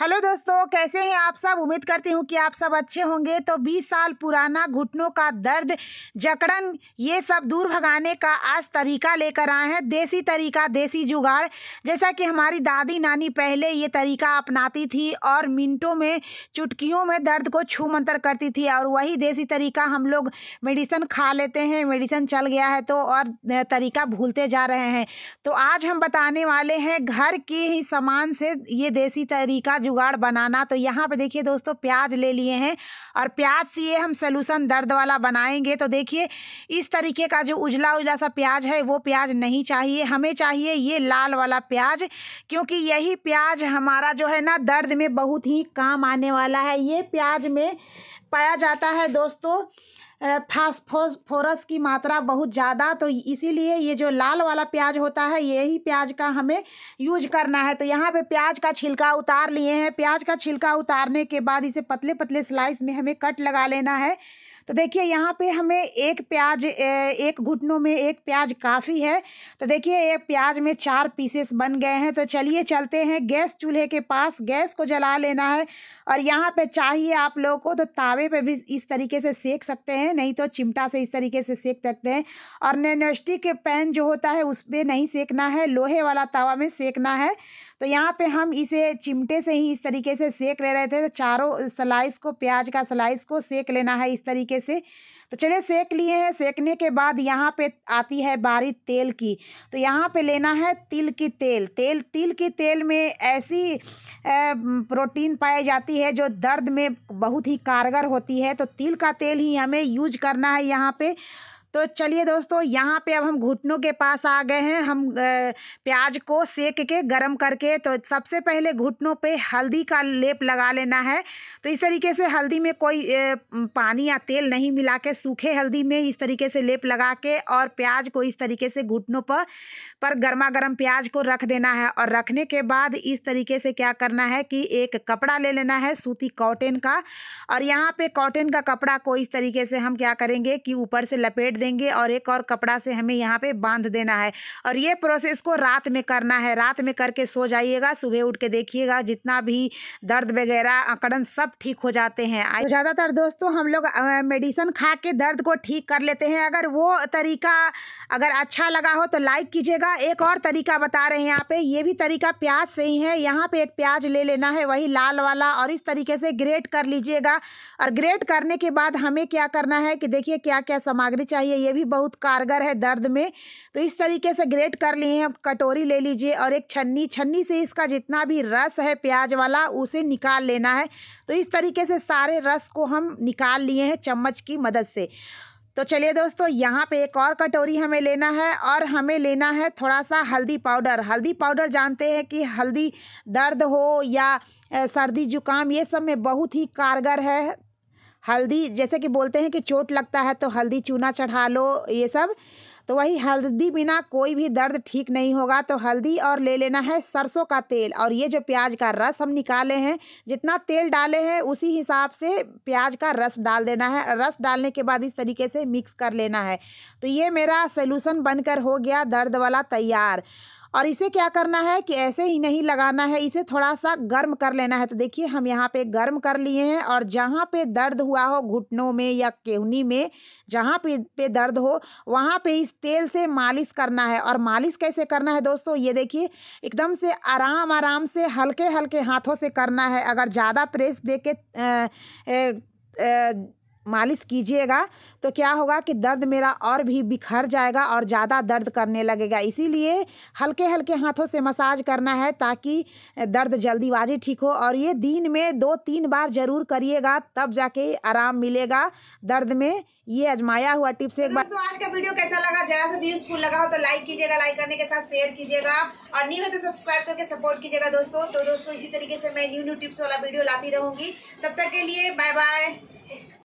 hello दोस्तों कैसे हैं आप सब उम्मीद करती हूँ कि आप सब अच्छे होंगे तो 20 साल पुराना घुटनों का दर्द जकड़न ये सब दूर भगाने का आज तरीका लेकर आए हैं देसी तरीका देसी जुगाड़ जैसा कि हमारी दादी नानी पहले ये तरीका अपनाती थी और मिनटों में चुटकियों में दर्द को छू मंतर करती थी और वही देसी तरीका हम लोग मेडिसिन खा लेते हैं मेडिसिन चल गया है तो और तरीका भूलते जा रहे हैं तो आज हम बताने वाले हैं घर के ही सामान से ये देसी तरीका जुगाड़ बनाना तो यहाँ पे देखिए दोस्तों प्याज ले लिए हैं और प्याज से ये हम सलूशन दर्द वाला बनाएंगे तो देखिए इस तरीके का जो उजला उजला सा प्याज है वो प्याज नहीं चाहिए हमें चाहिए ये लाल वाला प्याज क्योंकि यही प्याज हमारा जो है ना दर्द में बहुत ही काम आने वाला है ये प्याज में पाया जाता है दोस्तों फास्फोरस की मात्रा बहुत ज़्यादा तो इसीलिए ये जो लाल वाला प्याज होता है यही प्याज का हमें यूज करना है तो यहाँ पे प्याज का छिलका उतार लिए हैं प्याज का छिलका उतारने के बाद इसे पतले पतले स्लाइस में हमें कट लगा लेना है तो देखिए यहाँ पे हमें एक प्याज एक घुटनों में एक प्याज काफ़ी है तो देखिए ये प्याज में चार पीसेस बन गए हैं तो चलिए चलते हैं गैस चूल्हे के पास गैस को जला लेना है और यहाँ पे चाहिए आप लोगों को तो तावे पे भी इस तरीके से सेक सकते हैं नहीं तो चिमटा से इस तरीके से सेक सकते हैं और के पैन जो होता है उस पर नहीं सेकना है लोहे वाला तावा में सेकना है तो यहाँ पे हम इसे चिमटे से ही इस तरीके से सेक ले रहे थे तो चारों स्लाइस को प्याज का स्लाइस को सेक लेना है इस तरीके से तो चलिए सेक लिए हैं सेकने के बाद यहाँ पे आती है बारी तेल की तो यहाँ पे लेना है तिल की तेल तेल तिल की तेल में ऐसी प्रोटीन पाई जाती है जो दर्द में बहुत ही कारगर होती है तो तिल का तेल ही हमें यूज करना है यहाँ पे तो चलिए दोस्तों यहाँ पे अब हम घुटनों के पास आ गए हैं हम प्याज को सेक के गरम करके तो सबसे पहले घुटनों पे हल्दी का लेप लगा लेना है तो इस तरीके से हल्दी में कोई पानी या तेल नहीं मिला के सूखे हल्दी में इस तरीके से लेप लगा के और प्याज को इस तरीके से घुटनों पर पर गर्मा गर्म प्याज को रख देना है और रखने के बाद इस तरीके से क्या करना है कि एक कपड़ा ले लेना है सूती कॉटन का और यहाँ पे कॉटन का कपड़ा को इस तरीके से हम क्या करेंगे कि ऊपर से लपेट देंगे देंगे और एक और कपड़ा से हमें यहाँ पे बांध देना है और ये प्रोसेस को रात में करना है रात में करके सो जाइएगा सुबह उठ के देखिएगा जितना भी दर्द वगैरह अकड़न सब ठीक हो जाते हैं तो ज़्यादातर दोस्तों हम लोग मेडिसिन खा के दर्द को ठीक कर लेते हैं अगर वो तरीका अगर अच्छा लगा हो तो लाइक कीजिएगा एक और तरीका बता रहे हैं यहाँ पे ये भी तरीका प्याज से ही है यहाँ पे एक प्याज ले लेना है वही लाल वाला और इस तरीके से ग्रेट कर लीजिएगा और ग्रेट करने के बाद हमें क्या करना है कि देखिए क्या क्या सामग्री चाहिए चाहिए ये भी बहुत कारगर है दर्द में तो इस तरीके से ग्रेट कर लिए कटोरी ले लीजिए और एक छन्नी छन्नी से इसका जितना भी रस है प्याज वाला उसे निकाल लेना है तो इस तरीके से सारे रस को हम निकाल लिए हैं चम्मच की मदद से तो चलिए दोस्तों यहाँ पे एक और कटोरी हमें लेना है और हमें लेना है थोड़ा सा हल्दी पाउडर हल्दी पाउडर जानते हैं कि हल्दी दर्द हो या सर्दी जुकाम ये सब में बहुत ही कारगर है हल्दी जैसे कि बोलते हैं कि चोट लगता है तो हल्दी चूना चढ़ा लो ये सब तो वही हल्दी बिना कोई भी दर्द ठीक नहीं होगा तो हल्दी और ले लेना है सरसों का तेल और ये जो प्याज का रस हम निकाले हैं जितना तेल डाले हैं उसी हिसाब से प्याज का रस डाल देना है रस डालने के बाद इस तरीके से मिक्स कर लेना है तो ये मेरा सोल्यूसन बनकर हो गया दर्द वाला तैयार और इसे क्या करना है कि ऐसे ही नहीं लगाना है इसे थोड़ा सा गर्म कर लेना है तो देखिए हम यहाँ पे गर्म कर लिए हैं और जहाँ पे दर्द हुआ हो घुटनों में या केहनी में जहाँ पे पे दर्द हो वहाँ पे इस तेल से मालिश करना है और मालिश कैसे करना है दोस्तों ये देखिए एकदम से आराम आराम से हल्के हल्के हाथों से करना है अगर ज़्यादा प्रेस दे के आ, आ, आ, मालिश कीजिएगा तो क्या होगा कि दर्द मेरा और भी बिखर जाएगा और ज़्यादा दर्द करने लगेगा इसीलिए हल्के हल्के हाथों से मसाज करना है ताकि दर्द जल्दीबाजी ठीक हो और ये दिन में दो तीन बार ज़रूर करिएगा तब जाके आराम मिलेगा दर्द में ये अजमाया हुआ टिप्स एक बार तो आज का वीडियो कैसा लगा जरा सा भी यूजफुल लगा हो तो लाइक कीजिएगा लाइक करने के साथ शेयर कीजिएगा और न्यू है तो सब्सक्राइब करके सपोर्ट कीजिएगा दोस्तों तो दोस्तों इसी तरीके से मैं न्यू न्यू टिप्स वाला वीडियो लाती रहूंगी तब तक के लिए बाय बाय